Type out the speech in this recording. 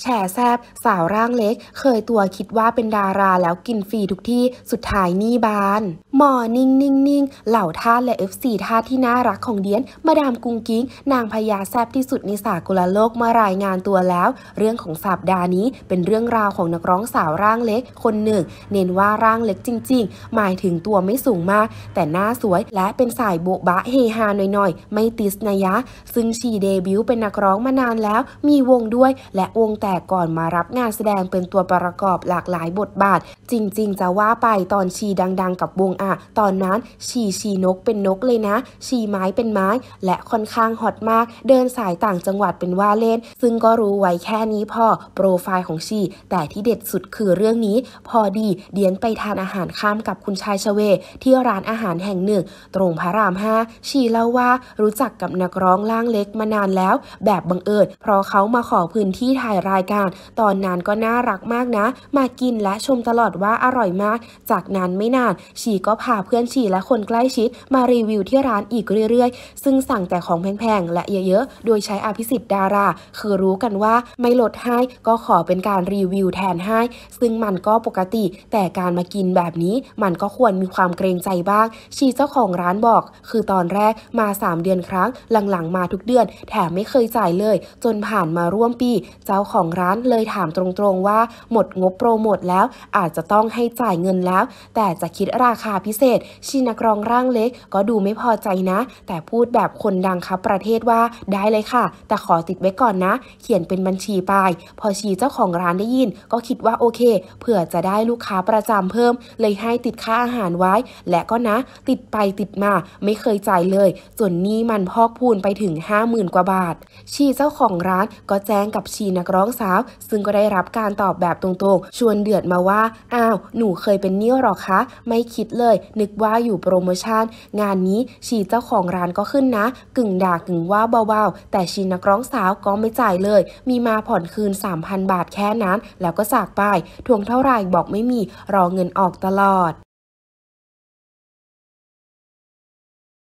แฉแซบสาวร่างเล็ก เคยตัวคิดว่าเป็นดาราแล้วกินฟรีทุกที่สุดท้ายนี่บานหมอนิ่งนิ่งนิ่งเหล่าท่าและเอฟซีท่าที่น่ารักของเดียน มาดามกุงกิ้งนางพญาแซบที่สุดในสากลโลกมารายงานตัวแล้ว เรื่องของสัปดาห์นี้เป็นเรื่องราวของนักร้องสาวร่างเล็ก คนหนึ่ง เน้นว่าร่างเล็กจริง ๆ หมายถึงตัวไม่สูงมาก แต่หน้าสวยและเป็นสายโบบะเฮฮาหน่อยๆไม่ติสนยะ ซึ่งชีเดบิวเป็นนักร้องมานานแล้ว มีวงด้วยและวงแตแต่ก่อนมารับงานแสดงเป็นตัวประกอบหลากหลายบทบาทจริงๆ จะว่าไปตอนชีดังๆ กับวงอ่ะตอนนั้นชีชีนกเป็นนกเลยนะ ชีไม้เป็นไม้และค่อนข้างฮอตมาก เดินสายต่างจังหวัดเป็นว่าเล่น ซึ่งก็รู้ไว้แค่นี้พอโปรไฟล์ของชี แต่ที่เด็ดสุดคือเรื่องนี้ พอดีเดียนไปทานอาหารข้ามกับคุณชายชเว ที่ร้านอาหารแห่งหนึ่ง ตรงพระรามห้าชีเล่าว่ารู้จักกับนักร้องล่างเล็กมานานแล้ว แบบบังเอิญเพราะเขามาขอพื้นที่ถ่ายรายการ ตอนนั้นก็น่ารักมากนะ มากินและชมตลอดว่าอร่อยมาก จากนั้นไม่นาน ฉีก็พาเพื่อนฉีและคนใกล้ชิด มารีวิวที่ร้านอีกเรื่อยๆ ซึ่งสั่งแต่ของแพงๆและเยอะๆ โดยใช้อภิสิทธิ์ดารา คือรู้กันว่าไม่ลดให้ก็ขอเป็นการรีวิวแทนให้ ซึ่งมันก็ปกติแต่การมากินแบบนี้มันก็ควรมีความเกรงใจบ้างชีเจ้าของร้านบอก คือตอนแรกมา3เดือนครั้งหลังๆ มาทุกเดือน แถมไม่เคยจ่ายเลย จนผ่านมาร่วมปี เจ้าของร้านเลยถามตรงๆว่าหมดงบโปรโมทแล้วอาจจะต้องให้จ่ายเงินแล้ว แต่จะคิดราคาพิเศษชินักรองร่างเล็ก ก็ดูไม่พอใจนะ แต่พูดแบบคนดังครับประเทศว่าได้เลยค่ะ แต่ขอติดไว้ก่อนนะ เขียนเป็นบัญชีไปพอชีเจ้าของร้านได้ยิน ก็คิดว่าโอเคเผื่อจะได้ลูกค้าประจำเพิ่ม เลยให้ติดค่าอาหารไว้ และก็นะ ติดไปติดมาไม่เคยจ่ายเลยส่วนนี้มันพอกพูนไปถึง 50,000กว่าบาทชีเจ้าของร้านก็แจ้งกับชีนักร้องสาว ซึ่งก็ได้รับการตอบแบบตรงๆ ชวนเดือดมาว่าอ้าว หนูเคยเป็นนี่หรอคะ ไม่คิดเลย นึกว่าอยู่โปรโมชั่นงานนี้ ชีเจ้าของร้านก็ขึ้นนะ กึ่งด่ากึ่งว่าเบาๆ แต่ชีนักร้องสาวก็ไม่จ่ายเลย มีมาผ่อนคืน 3,000 บาทแค่นั้น แล้วก็จากไปทวงเท่าไหร่บอกไม่มีรอเงินออกตลอด